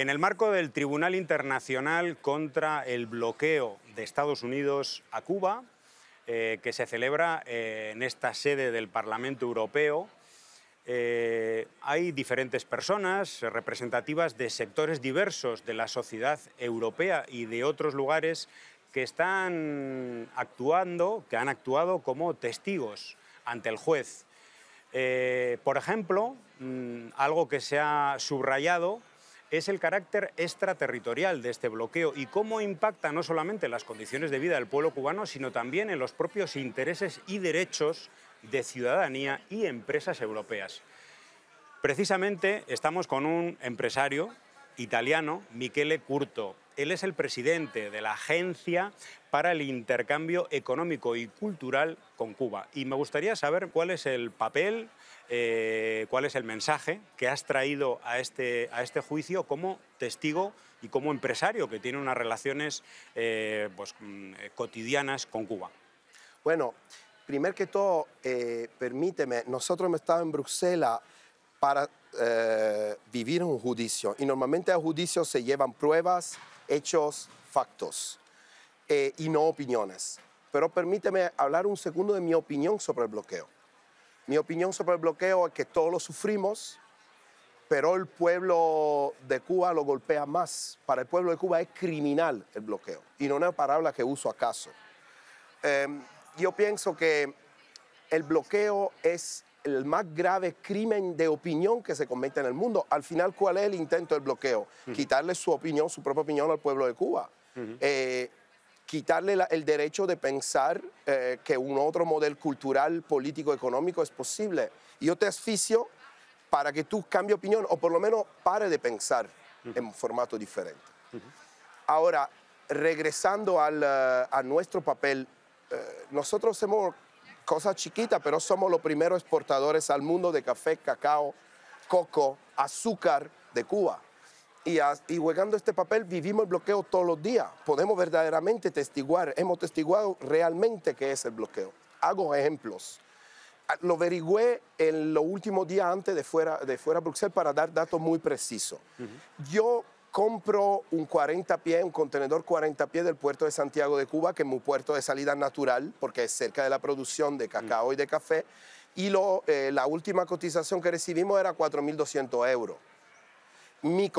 En el marco del Tribunal Internacional contra el Bloqueo de Estados Unidos a Cuba, eh, que se celebra eh, en esta sede del Parlamento Europeo, eh, hay diferentes personas representativas de sectores diversos de la sociedad europea y de otros lugares que están actuando, que han actuado como testigos ante el juez. por ejemplo, mm, algo que se ha subrayado es el carácter extraterritorial de este bloqueo y cómo impacta no solamente en las condiciones de vida del pueblo cubano, sino también en los propios intereses y derechos de ciudadanía y empresas europeas. Precisamente estamos con un empresario italiano, Michele Curto, él es el presidente de la Agencia para el Intercambio Económico y Cultural con Cuba. Y me gustaría saber cuál es el papel, eh, cuál es el mensaje que has traído a este, a este juicio como testigo y como empresario que tiene unas relaciones eh, pues, mm, eh, cotidianas con Cuba. Bueno, primero que todo, permíteme, nosotros hemos estado en Bruselas para vivir un juicio y normalmente a juicio se llevan pruebas, hechos, factos eh, y no opiniones. Pero permíteme hablar un segundo de mi opinión sobre el bloqueo. Mi opinión sobre el bloqueo es que todos lo sufrimos, pero el pueblo de Cuba lo golpea más. Para el pueblo de Cuba es criminal el bloqueo y no una palabra que uso acaso. Em, yo pienso que el bloqueo es el más grave crimen de opinión que se comete en el mundo. Al final, ¿cuál es el intento del bloqueo? Quitarle su opinión, su propia opinión al pueblo de Cuba. Eh, quitarle el derecho de pensar eh, que un otro modelo cultural, político, económico es posible. Yo te asfixio para que tú cambie opinión o por lo menos pare de pensar en un formato diferente. Ahora, regresando al, eh, a nuestro papel, nosotros hemos cosas chiquitas, pero somos los primeros exportadores al mundo de café, cacao, coco, azúcar de Cuba. Y, a, este papel vivimos el bloqueo todos los días. Podemos verdaderamente testiguar, hemos testiguado realmente qué es el bloqueo. Hago ejemplos. Ah, lo averigüé en los últimos días antes de fuera de fuera Bruxelles para dar datos muy precisos. Yo compro un 40 pie, un contenedor 40 pie del puerto de Santiago de Cuba, que es mi puerto de salida natural, porque es cerca de la producción de cacao y de café, y lo, eh, la última cotización que recibimos era 4.200 euros. Mi,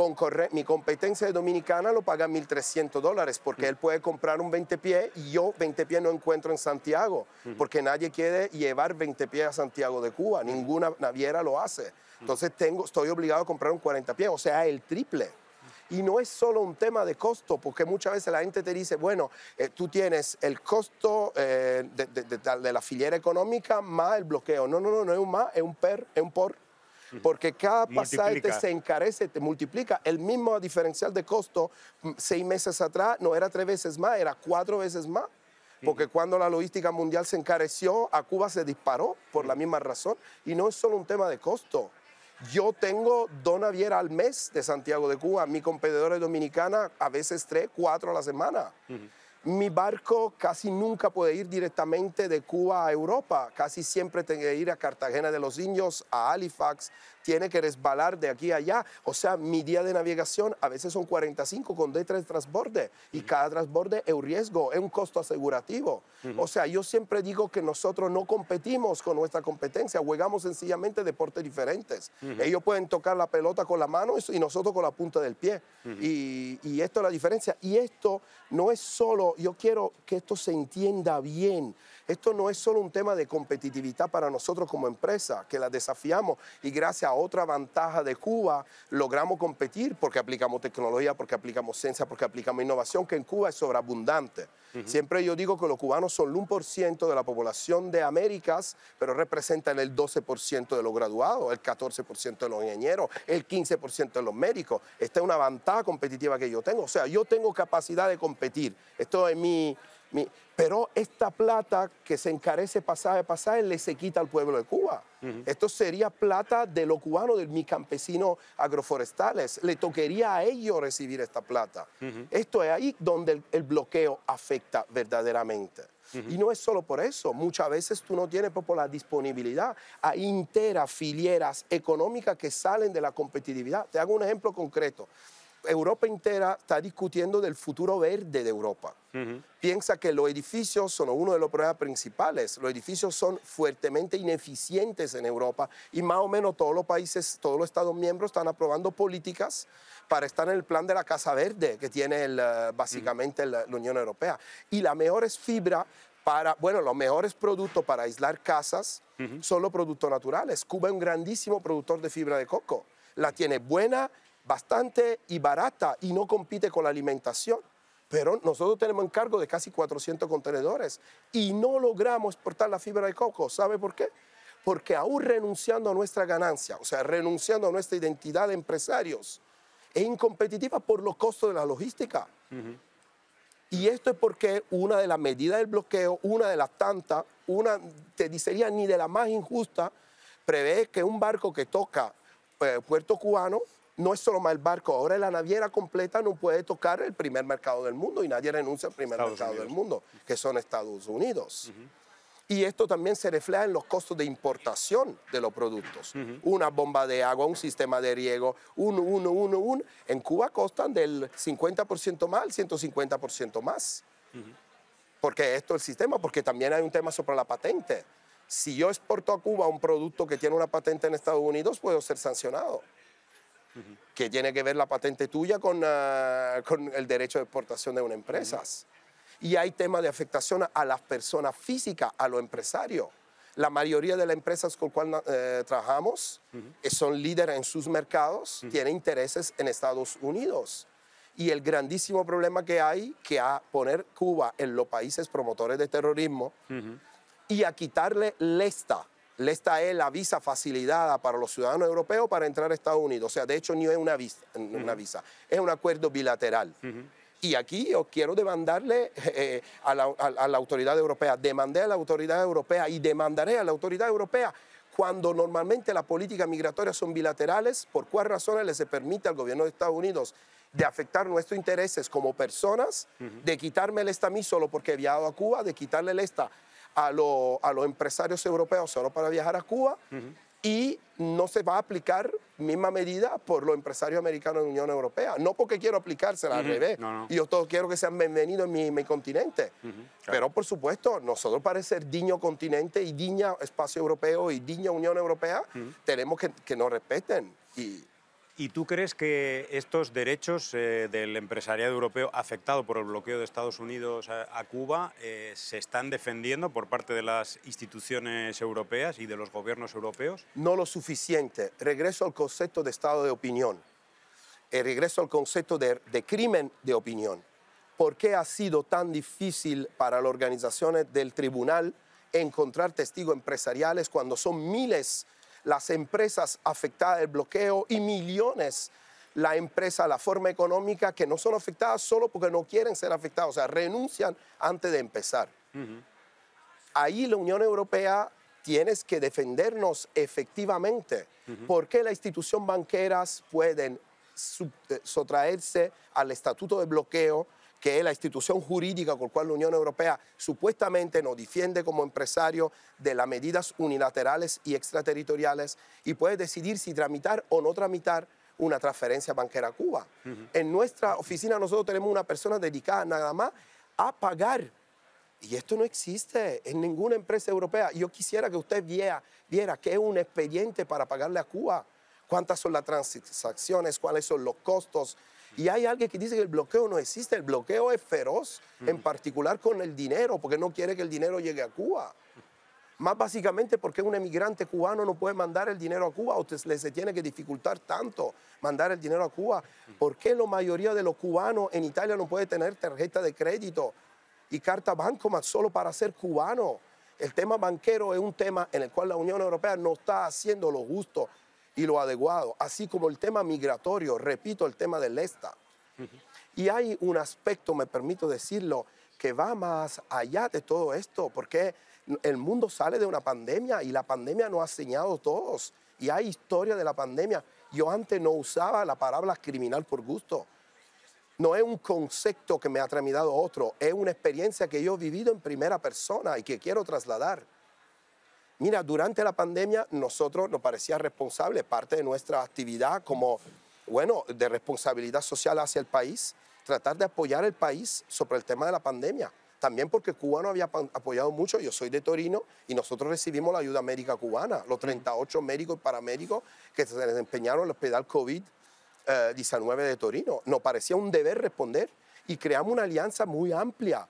mi, competencia dominicana lo paga 1.300 dólares porque él puede comprar un 20 pie y yo 20 pie no encuentro en Santiago porque nadie quiere llevar 20 pie a Santiago de Cuba, ninguna naviera lo hace. Entonces tengo, estoy obligado a comprar un 40 pie, o sea, el triple. Y no es solo un tema de costo, porque muchas veces la gente te dice, bueno, eh, tú tienes el costo eh, de, de, la filiera económica más el bloqueo. No, no, no, no es un más, es un per, es un por. Porque cada pasaje se encarece, te multiplica. El mismo diferencial de costo mm, seis meses atrás no era tres veces más, era cuatro veces más porque cuando la logística mundial se encareció, a Cuba se disparó por la misma razón. Y no es solo un tema de costo, yo tengo dos navieras al mes de Santiago de Cuba. Mi competidora es dominicana, a veces tres, cuatro a la semana. Mi barco casi nunca puede ir directamente de Cuba a Europa. Casi siempre tengo que ir a Cartagena de los Indios, a Halifax, tiene que resbalar de aquí a allá. O sea, mi día de navegación a veces son 45 con D3 transborde y cada transborde es un riesgo, es un costo asegurativo. O sea, yo siempre digo que nosotros no competimos con nuestra competencia, jugamos sencillamente deportes diferentes. Ellos pueden tocar la pelota con la mano y nosotros con la punta del pie. Y, y esto es la diferencia. Y esto no es solo, yo quiero que esto se entienda bien. Esto no es solo un tema de competitividad para nosotros como empresa, que la desafiamos y gracias a otra ventaja de Cuba logramos competir porque aplicamos tecnología, porque aplicamos ciencia, porque aplicamos innovación, que en Cuba es sobreabundante. Siempre yo digo que los cubanos son el 1% de la población de Américas, pero representan el 12% de los graduados, el 14% de los ingenieros, el 15% de los médicos. Esta es una ventaja competitiva que yo tengo. O sea, yo tengo capacidad de competir. Esto es mi, pero esta plata que se encarece pasada a pasada le se quita al pueblo de Cuba. Esto sería plata de los cubanos, de mis campesinos agroforestales. Le tocaría a ellos recibir esta plata. Esto es ahí donde el, bloqueo afecta verdaderamente. Y no es solo por eso, muchas veces tú no tienes pues, por la disponibilidad. a interas filieras económicas que salen de la competitividad. Te hago un ejemplo concreto. Europa entera está discutiendo del futuro verde de Europa. Piensa que los edificios son uno de los problemas principales. Los edificios son fuertemente ineficientes en Europa y más o menos todos los países, todos los Estados miembros están aprobando políticas para estar en el plan de la Casa Verde que tiene eh, básicamente la, Unión Europea. Y la mejor es fibra para, bueno, los mejores productos para aislar casas son los productos naturales. Cuba es un grandísimo productor de fibra de coco. La tiene buena, bastante y barata y no compite con la alimentación. Pero nosotros tenemos encargo de casi 400 contenedores y no logramos exportar la fibra de coco. ¿Sabe por qué? Porque aún renunciando a nuestra ganancia, o sea, renunciando a nuestra identidad de empresarios, es incompetitiva por los costos de la logística. Y esto es porque una de las medidas del bloqueo, una de las tantas, una, te diría ni de la más injusta, prevé que un barco que toca eh, Puerto Cubano no es solo más el barco, ahora la naviera completa no puede tocar el primer mercado del mundo y nadie renuncia al primer mercado del mundo, que son Estados Unidos. Y esto también se refleja en los costos de importación de los productos. Una bomba de agua, un sistema de riego, un, uno, uno, uno. En Cuba costan del 50% más al 150% más. ¿Por qué Porque esto es el sistema, porque también hay un tema sobre la patente. Si yo exporto a Cuba un producto que tiene una patente en Estados Unidos, puedo ser sancionado que tiene que ver la patente tuya con, ah, con el derecho de exportación de una empresa. Y hay temas de afectación a, las personas físicas, a lo empresario. La mayoría de las empresas con las cuales eh, trabajamos eh, son líderes en sus mercados, tienen intereses en Estados Unidos y el grandísimo problema que hay que a poner Cuba en los países promotores de terrorismo y a quitarle lesta esta es la visa facilitada para los ciudadanos europeos para entrar a Estados Unidos. O sea, de hecho, no es una visa, es un acuerdo bilateral. Y aquí yo quiero demandarle eh, eh, a, la, autoridad europea, demandé a la autoridad europea y demandaré a la autoridad europea cuando normalmente las políticas migratorias son bilaterales, ¿por cuáles razones les permite al gobierno de Estados Unidos de afectar nuestros intereses como personas, de quitarme el esta a mí solo porque he viajado a Cuba, de quitarle el esta a, los empresarios europeos solo para viajar a Cuba y no se va a aplicar misma medida por los empresarios americanos en la Unión Europea. No porque quiero aplicársela al revés. Yo todos quiero que sean bienvenidos en mi, continente. Pero por supuesto, nosotros para ser digno continente y digno espacio europeo y digna Unión Europea, tenemos que que nos respeten. Y ¿Y tú crees que estos derechos eh, del empresariado europeo afectado por el bloqueo de Estados Unidos a, Cuba eh, se están defendiendo por parte de las instituciones europeas y de los gobiernos europeos? No lo suficiente. Regreso al concepto de estado de opinión. El eh, regreso al concepto de, crimen de opinión. ¿Por qué ha sido tan difícil para las organizaciones del tribunal encontrar testigos empresariales cuando son miles de las empresas afectadas del bloqueo y millones la empresa, la forma económica, que no son afectadas solo porque no quieren ser afectadas, o sea, renuncian antes de empezar. Ahí la Unión Europea tienes que defendernos efectivamente. porque ¿Por qué las instituciones banqueras pueden eh, sotraerse al estatuto de bloqueo? que es la institución jurídica con la cual la Unión Europea supuestamente nos defiende como empresario de las medidas unilaterales y extraterritoriales y puede decidir si tramitar o no tramitar una transferencia bancaria a Cuba. En nuestra oficina nosotros tenemos una persona dedicada nada más a pagar. Y esto no existe en ninguna empresa europea. Yo quisiera que usted viera, viera qué es un expediente para pagarle a Cuba, cuántas son las transacciones, cuáles son los costos, y hay alguien que dice que el bloqueo no existe. El bloqueo es feroz, mm. en particular con el dinero, porque no quiere que el dinero llegue a Cuba. Más básicamente porque un emigrante cubano no puede mandar el dinero a Cuba usted le se tiene que dificultar tanto mandar el dinero a Cuba. ¿Por qué la mayoría de los cubanos en Italia no puede tener tarjeta de crédito y carta banco, más solo para ser cubano? El tema banquero es un tema en el cual la Unión Europea no está haciendo lo justo y lo adecuado, así como el tema migratorio, repito, el tema del ESTA. Y hay un aspecto, me permito decirlo, que va más allá de todo esto, porque el mundo sale de una pandemia y la pandemia nos ha enseñado todos. Y hay historia de la pandemia. Yo antes no usaba la palabra criminal por gusto. No es un concepto que me ha tramitado otro, es una experiencia que yo he vivido en primera persona y que quiero trasladar. Mira, durante la pandemia nosotros nos parecía responsable parte de nuestra actividad como, bueno, de responsabilidad social hacia el país, tratar de apoyar el país sobre el tema de la pandemia. También porque Cuba no había apoyado mucho, yo soy de Torino y nosotros recibimos la ayuda médica cubana, los 38 médicos y paramédicos que se desempeñaron en el hospital COVID-19 eh, de Torino. Nos parecía un deber responder y creamos una alianza muy amplia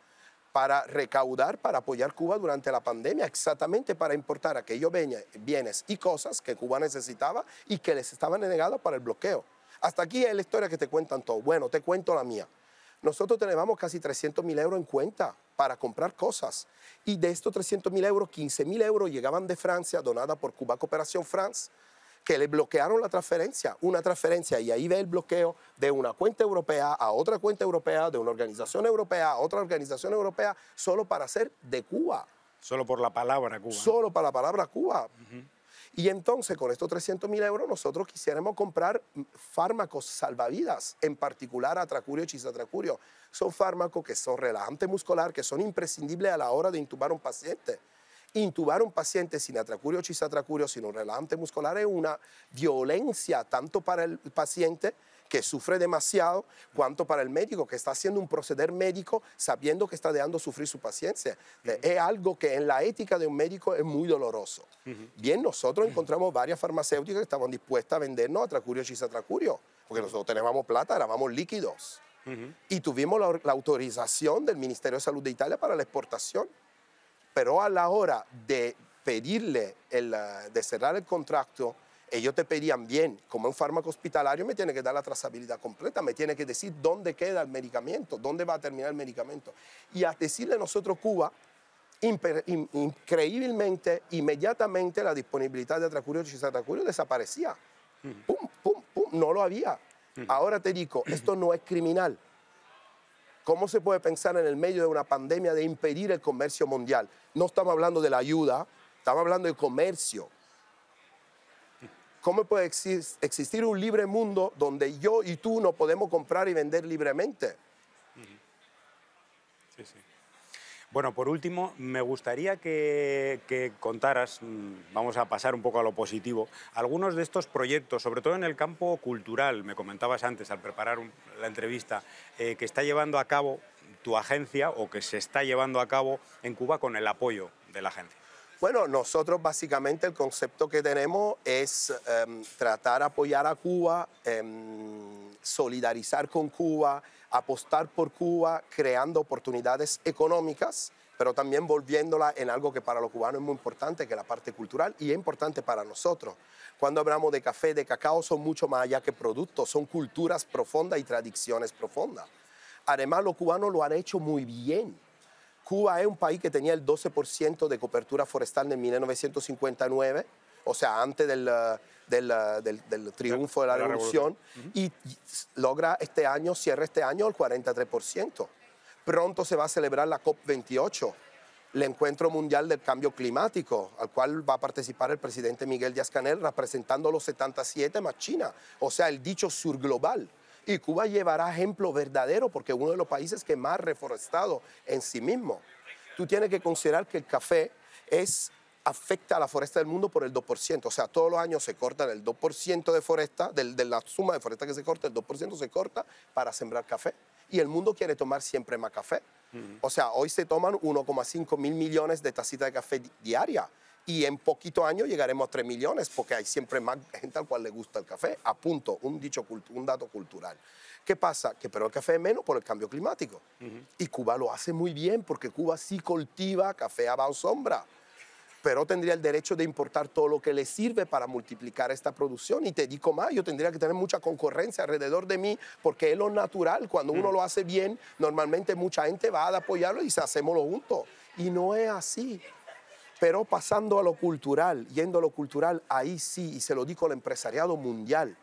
para recaudar, para apoyar Cuba durante la pandemia, exactamente para importar aquellos bienes y cosas que Cuba necesitaba y que les estaban negados para el bloqueo. Hasta aquí es la historia que te cuentan todos. Bueno, te cuento la mía. Nosotros tenemos casi 300.000 mil euros en cuenta para comprar cosas. Y de estos 300.000 mil euros, 15 mil euros llegaban de Francia, donada por Cuba Cooperación France, que le bloquearon la transferencia, una transferencia, y ahí ve el bloqueo de una cuenta europea a otra cuenta europea, de una organización europea a otra organización europea, solo para ser de Cuba. Solo por la palabra Cuba. Solo para la palabra Cuba. Y entonces, con estos 300 mil euros, nosotros quisiéramos comprar fármacos salvavidas, en particular atracurio y chisatracurio. Son fármacos que son relajantes muscular, que son imprescindibles a la hora de intubar un paciente a un paciente sin atracurio o sin un relajante muscular, es una violencia tanto para el paciente que sufre demasiado, cuanto para el médico que está haciendo un proceder médico sabiendo que está dejando sufrir su paciencia. Es algo que en la ética de un médico es muy doloroso. Bien, nosotros encontramos varias farmacéuticas que estaban dispuestas a vendernos atracurio o porque nosotros teníamos plata, grabamos líquidos. Y tuvimos la autorización del Ministerio de Salud de Italia para la exportación pero a la hora de pedirle, el, eh, de cerrar el contrato, ellos te pedían bien, como un fármaco hospitalario, me tiene que dar la trazabilidad completa, me tiene que decir dónde queda el medicamento, dónde va a terminar el medicamento. Y a decirle a nosotros, Cuba, increíblemente, inmediatamente la disponibilidad de atracurio y desaparecía. Pum, pum, pum, no lo había. Ahora te digo, esto no es criminal. ¿Cómo se puede pensar en el medio de una pandemia de impedir el comercio mundial? No estamos hablando de la ayuda, estamos hablando de comercio. ¿Cómo puede existir un libre mundo donde yo y tú no podemos comprar y vender libremente? Sí, sí. Bueno, por último, me gustaría que, contaras, mm, vamos a pasar un poco a lo positivo, algunos de estos proyectos, sobre todo en el campo cultural, me comentabas antes al preparar la entrevista, eh, que está llevando a cabo tu agencia o que se está llevando a cabo en Cuba con el apoyo de la agencia. Bueno, nosotros básicamente el concepto que tenemos es em, tratar de apoyar a Cuba, em, solidarizar con Cuba, apostar por Cuba creando oportunidades económicas, pero también volviéndola en algo que para los cubanos es muy importante, que es la parte cultural, y es importante para nosotros. Cuando hablamos de café, de cacao, son mucho más allá que productos, son culturas profundas y tradiciones profundas. Además, los cubanos lo han hecho muy bien. Cuba es un país que tenía el 12% de cobertura forestal en 1959 o sea, antes del, eh, eh, triunfo de la, revolución, y logra este año, cierra este año el 43%. Pronto se va a celebrar la COP28, el encuentro mundial del cambio climático, al cual va a participar el presidente Miguel Díaz-Canel representando los 77 más China, o sea, el dicho sur global. Y Cuba llevará ejemplo verdadero porque es uno de los países que más reforestado en sí mismo. Tú tienes que considerar que el café es afecta a la foresta del mundo por el 2%. O sea, todos los años se corta el 2% de foresta, de la suma de foresta que se corta, el 2% se corta para sembrar café. Y el mundo quiere tomar siempre más café. O sea, hoy se toman 1,5 mil millones de tacitas de café diaria. Y en poquito año llegaremos a 3 millones porque hay siempre más gente al cual le gusta el café. A punto, un, dicho, un dato cultural. ¿Qué pasa? Que pero el café es menos por el cambio climático. Y Cuba lo hace muy bien porque Cuba sí cultiva café a bajo sombra pero tendría el derecho de importar todo lo que le sirve para multiplicar esta producción. Y te digo más, yo tendría que tener mucha concurrencia alrededor de mí, porque es lo natural. Cuando uno mm. lo hace bien, normalmente mucha gente va a apoyarlo y dice, lo juntos. Y no es así. Pero pasando a lo cultural, yendo a lo cultural, ahí sí, y se lo digo al empresariado mundial,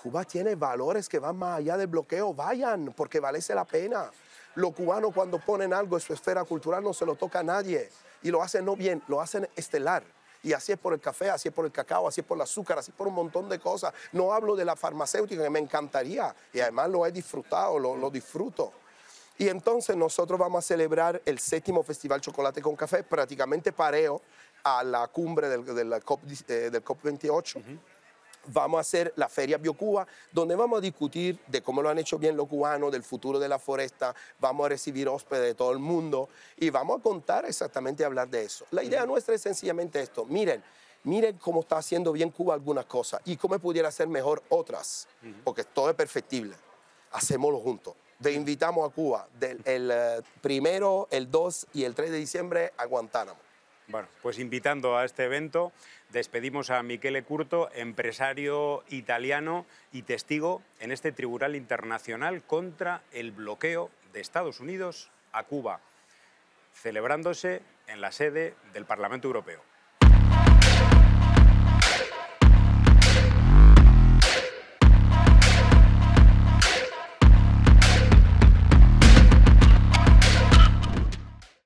Cuba tiene valores que van más allá del bloqueo, vayan, porque valece la pena. Los cubanos cuando ponen algo en su esfera cultural no se lo toca a nadie y lo hacen no bien, lo hacen estelar. Y así es por el café, así es por el cacao, así es por el azúcar, así es por un montón de cosas. No hablo de la farmacéutica, que me encantaría. Y además lo he disfrutado, lo, disfruto. Y entonces nosotros vamos a celebrar el séptimo Festival Chocolate con Café, prácticamente pareo a la cumbre del, COP, 28 vamos a hacer la Feria BioCuba, donde vamos a discutir de cómo lo han hecho bien los cubanos, del futuro de la foresta, vamos a recibir hóspedes de todo el mundo y vamos a contar exactamente, hablar de eso. La idea nuestra es sencillamente esto, miren, miren cómo está haciendo bien Cuba algunas cosas y cómo pudiera ser mejor otras, porque todo es perfectible. Hacémoslo juntos. Te invitamos a Cuba el, eh, primero, el 2 y el 3 de diciembre a Guantánamo. Bueno, pues invitando a este evento, despedimos a Michele Curto, empresario italiano y testigo en este tribunal internacional contra el bloqueo de Estados Unidos a Cuba, celebrándose en la sede del Parlamento Europeo.